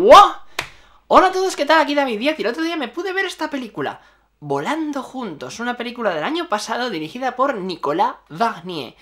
¡Wow! Hola a todos, ¿qué tal? Aquí David Díaz y el otro día me pude ver esta película, Volando Juntos, una película del año pasado dirigida por Nicolas Wagnier.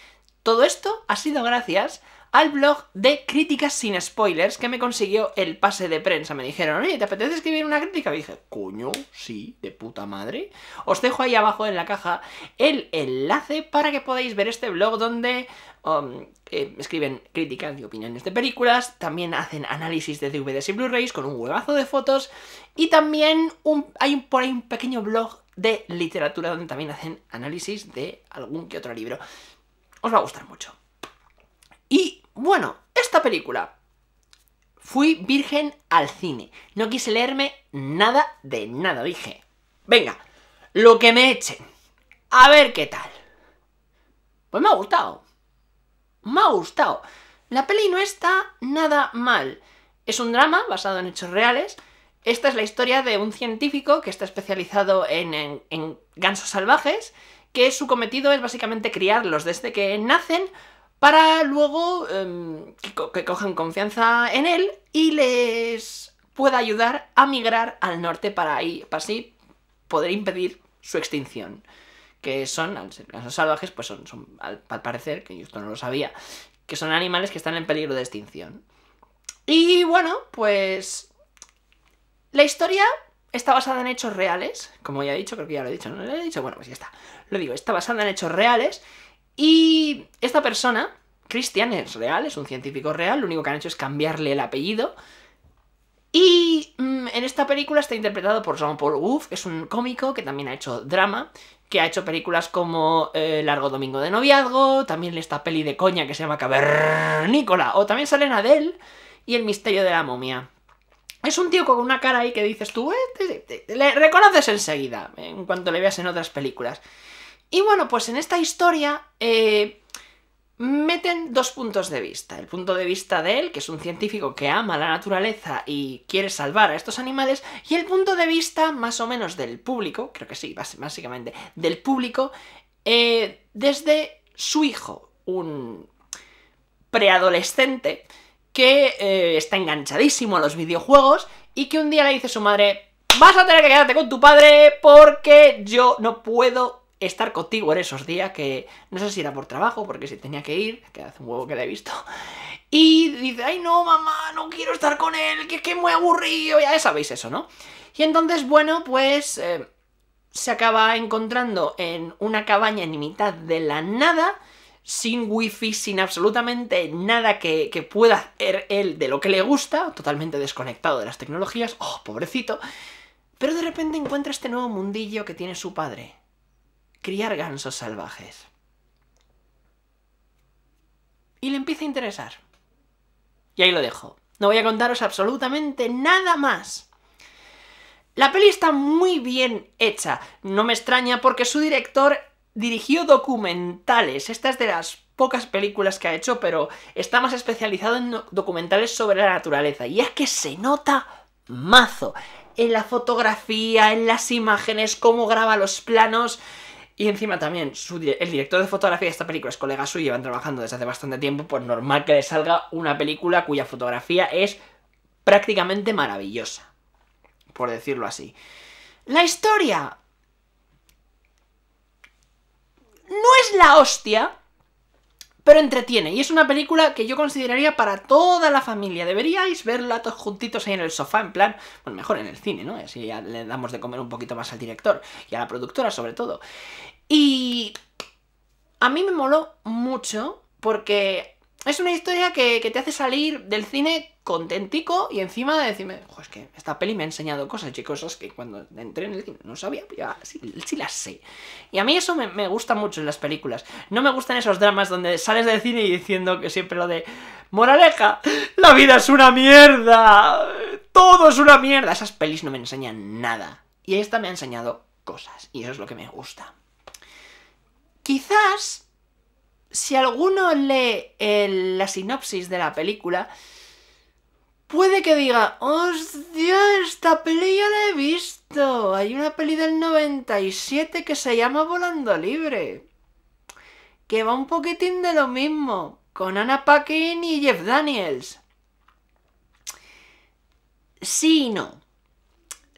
Todo esto ha sido gracias al blog de críticas sin spoilers que me consiguió el pase de prensa. Me dijeron, oye, ¿te apetece escribir una crítica? Y dije, coño, sí, de puta madre. Os dejo ahí abajo en la caja el enlace para que podáis ver este blog donde um, eh, escriben críticas y opiniones de películas, también hacen análisis de DVDs y Blu-rays con un huevazo de fotos y también hay por ahí un pequeño blog de literatura donde también hacen análisis de algún que otro libro. Os va a gustar mucho. Y bueno, esta película. Fui virgen al cine. No quise leerme nada de nada. Dije, venga, lo que me echen. A ver qué tal. Pues me ha gustado. Me ha gustado. La peli no está nada mal. Es un drama basado en hechos reales. Esta es la historia de un científico que está especializado en, en, gansos salvajes, que su cometido es básicamente criarlos desde que nacen para luego em, que, cojan confianza en él y les pueda ayudar a migrar al norte para, ahí, para así poder impedir su extinción. Que son, los salvajes, pues son, al, parecer, que yo esto no lo sabía, que son animales que están en peligro de extinción. Y bueno, pues la historia está basada en hechos reales, como ya he dicho, creo que ya lo he dicho, ¿no? he dicho, bueno, pues ya está. Lo digo, está basada en hechos reales y esta persona, Christian, es real, es un científico real, lo único que han hecho es cambiarle el apellido. Y mm, en esta película está interpretado por Jean-Paul Wolf, que es un cómico que también ha hecho drama, que ha hecho películas como eh, Largo Domingo de Noviazgo, también esta peli de coña que se llama Cavernícola, o también salen Adele y El Misterio de la Momia. Es un tío con una cara ahí que dices tú, eh, le reconoces enseguida, en cuanto le veas en otras películas. Y bueno, pues en esta historia eh, meten dos puntos de vista. El punto de vista de él, que es un científico que ama la naturaleza y quiere salvar a estos animales, y el punto de vista más o menos del público, creo que sí, básicamente, del público, eh, desde su hijo, un preadolescente que eh, está enganchadísimo a los videojuegos y que un día le dice a su madre, vas a tener que quedarte con tu padre porque yo no puedo estar contigo en esos días que no sé si era por trabajo, porque si tenía que ir, que hace un huevo que la he visto. Y dice, ay no, mamá, no quiero estar con él, que es que muy aburrido, ya sabéis eso, ¿no? Y entonces, bueno, pues eh, se acaba encontrando en una cabaña en mitad de la nada, sin wifi, sin absolutamente nada que, que pueda hacer él de lo que le gusta, totalmente desconectado de las tecnologías, oh, pobrecito. Pero de repente encuentra este nuevo mundillo que tiene su padre, criar gansos salvajes. Y le empieza a interesar. Y ahí lo dejo. No voy a contaros absolutamente nada más. La peli está muy bien hecha. No me extraña porque su director dirigió documentales. Esta es de las pocas películas que ha hecho, pero está más especializado en documentales sobre la naturaleza. Y es que se nota mazo. En la fotografía, en las imágenes, cómo graba los planos. Y encima también el director de fotografía de esta película es colega suyo, van trabajando desde hace bastante tiempo, pues normal que le salga una película cuya fotografía es prácticamente maravillosa, por decirlo así. La historia no es la hostia, pero entretiene. Y es una película que yo consideraría para toda la familia. Deberíais verla todos juntitos ahí en el sofá, en plan, bueno, mejor en el cine, ¿no? Así le damos de comer un poquito más al director y a la productora sobre todo. Y a mí me moló mucho porque es una historia que, que te hace salir del cine contentico y encima de decirme, es que esta peli me ha enseñado cosas, y cosas que cuando entré en el cine no sabía, pero ya, sí, las sé. Y a mí eso me, gusta mucho en las películas. No me gustan esos dramas donde sales del cine y diciendo que siempre lo de, moraleja, la vida es una mierda, todo es una mierda. Esas pelis no me enseñan nada. Y esta me ha enseñado cosas, y eso es lo que me gusta. Quizás, si alguno lee la sinopsis de la película, puede que diga, hostia, esta peli ya la he visto. Hay una peli del 97 que se llama Volando Libre. Que va un poquitín de lo mismo, con Anna Paquin y Jeff Daniels. Sí y no.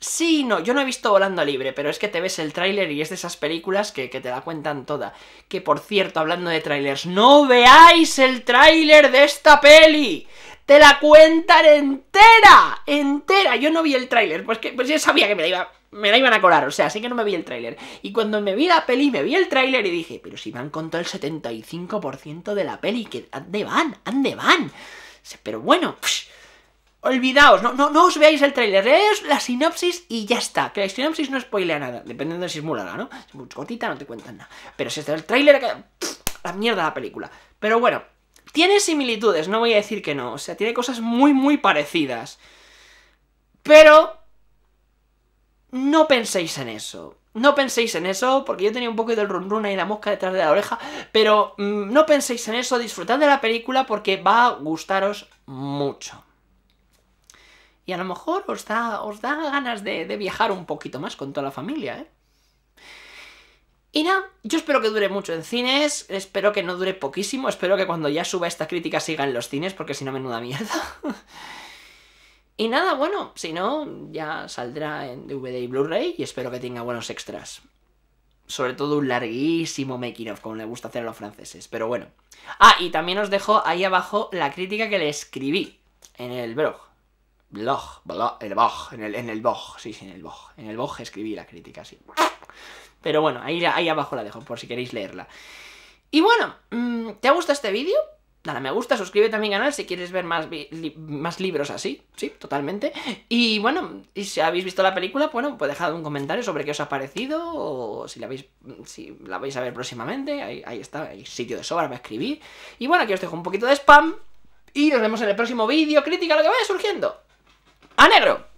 Sí y no. Yo no he visto Volando Libre, pero es que te ves el tráiler y es de esas películas que, que, te la cuentan toda. Que por cierto, hablando de tráilers, no veáis el tráiler de esta peli te la cuentan entera, entera. Yo no vi el tráiler, pues, que, pues yo sabía que me la, iba, me iban a colar, o sea, así que no me vi el tráiler. Y cuando me vi la peli, me vi el tráiler y dije, pero si me han contado el 75% de la peli, que ande van, ande van. Pero bueno, olvidaos, no, no, os veáis el tráiler, leéis la sinopsis y ya está. Que la sinopsis no spoilea nada, dependiendo de si es muy larga, ¿no? Si es muy cortita, no te cuentan nada. Pero si está el tráiler, la mierda la película. Pero bueno, tiene similitudes, no voy a decir que no. O sea, tiene cosas muy, muy parecidas. Pero... No penséis en eso. No penséis en eso, porque yo tenía un poco del run run la mosca detrás de la oreja, pero mm, no penséis en eso, disfrutad de la película porque va a gustaros mucho. Y a lo mejor os da, os da ganas de, de viajar un poquito más con toda la familia, ¿eh? Y nada, yo espero que dure mucho en cines, espero que no dure poquísimo, espero que cuando ya suba esta crítica siga en los cines, porque si no, menuda mierda. y nada, bueno, si no, ya saldrá en DVD y Blu-ray y espero que tenga buenos extras. Sobre todo un larguísimo making of, como le gusta hacer a los franceses, pero bueno. Ah, y también os dejo ahí abajo la crítica que le escribí en el blog. Blog, blog, el blog, en el, en el blog, sí, sí, en el blog. En el blog escribí la crítica, sí. Pero bueno, ahí, ahí abajo la dejo por si queréis leerla. Y bueno, mm, ¿te ha gustado este vídeo? Dale me gusta, suscríbete a mi canal si quieres ver más, más libros así, sí, totalmente. Y bueno, y si habéis visto la película, bueno, pues dejad un comentario sobre qué os ha parecido o si la, habéis si la vais a ver próximamente. Ahí, está, hay sitio de sobra para escribir. Y bueno, aquí os dejo un poquito de spam y nos vemos en el próximo vídeo. Crítica lo que vaya surgiendo. ¡A negro!